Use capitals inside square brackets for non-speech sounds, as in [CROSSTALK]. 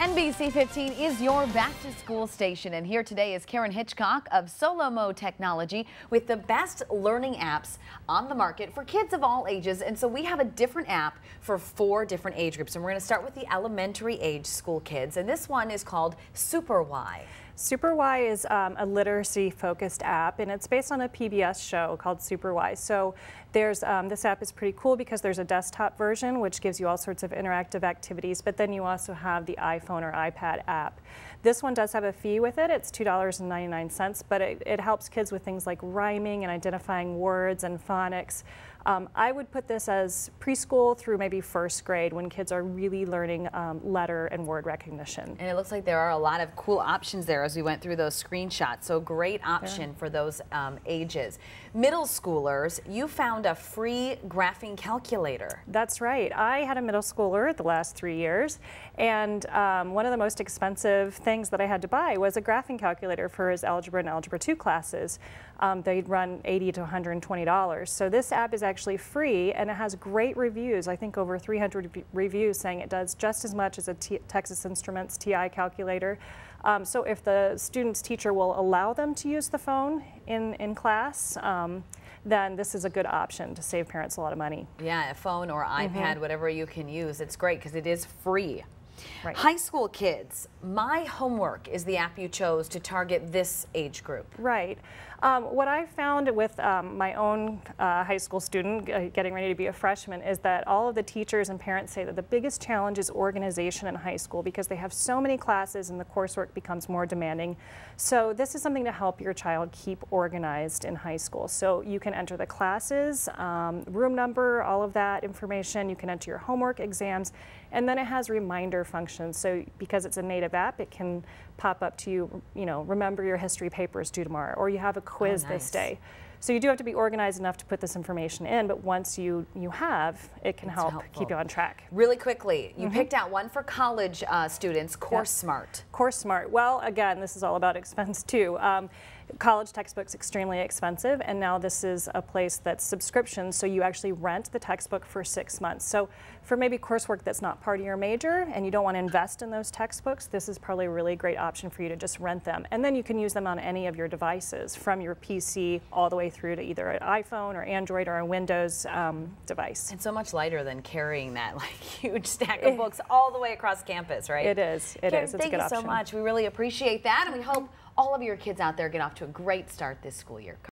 NBC 15 is your back to school station and here today is Karen Hitchcock of Solomo Technology with the best learning apps on the market for kids of all ages and so we have a different app for four different age groups and we're going to start with the elementary age school kids and this one is called Super Y. SuperY is um, a literacy focused app and it's based on a PBS show called SuperY. So there's, um, this app is pretty cool because there's a desktop version which gives you all sorts of interactive activities, but then you also have the iPhone or iPad app. This one does have a fee with it, it's $2.99, but it, it helps kids with things like rhyming and identifying words and phonics. Um, I would put this as preschool through maybe first grade when kids are really learning um, letter and word recognition. And it looks like there are a lot of cool options there as we went through those screenshots. So great option yeah. for those um, ages. Middle schoolers, you found a free graphing calculator. That's right. I had a middle schooler the last three years and um, one of the most expensive things that I had to buy was a graphing calculator for his algebra and algebra 2 classes. Um, they'd run 80 to $120. So this app is actually free and it has great reviews. I think over 300 reviews saying it does just as much as a T Texas Instruments TI calculator. Um, so if the student's teacher will allow them to use the phone in, in class, um, then this is a good option to save parents a lot of money. Yeah, a phone or mm-hmm. iPad, mm -hmm. whatever you can use. It's great because it is free. Right. High school kids, my homework is the app you chose to target this age group. Right. Um, what I found with um, my own uh, high school student uh, getting ready to be a freshman is that all of the teachers and parents say that the biggest challenge is organization in high school because they have so many classes and the coursework becomes more demanding. So this is something to help your child keep organized in high school. So you can enter the classes, um, room number, all of that information. You can enter your homework, exams, and then it has reminder functions. So because it's a native app, it can pop up to you, you know, remember your history papers due tomorrow, or you have a oh, quiz oh, nice. this day. So you do have to be organized enough to put this information in, but once you you have, it can help helpful. keep you on track. Really quickly, you mm -hmm. picked out one for college uh, students, Course yes. Smart. Course Smart. Well, again, this is all about [LAUGHS] expense too. Um, college textbooks extremely expensive, and now this is a place that's subscription, so you actually rent the textbook for six months. So for maybe coursework that's not part of your major and you don't want to invest in those textbooks, this is probably a really great option for you to just rent them. And then you can use them on any of your devices from your PC all the way through to either an iPhone or Android or a Windows um, device. And so much lighter than carrying that [LAUGHS] like huge stack eh. of books all the way across campus, right? It is. It Karen, is. It's Thank you so much. We really appreciate that, and we hope all of your kids out there get off to a great start this school year.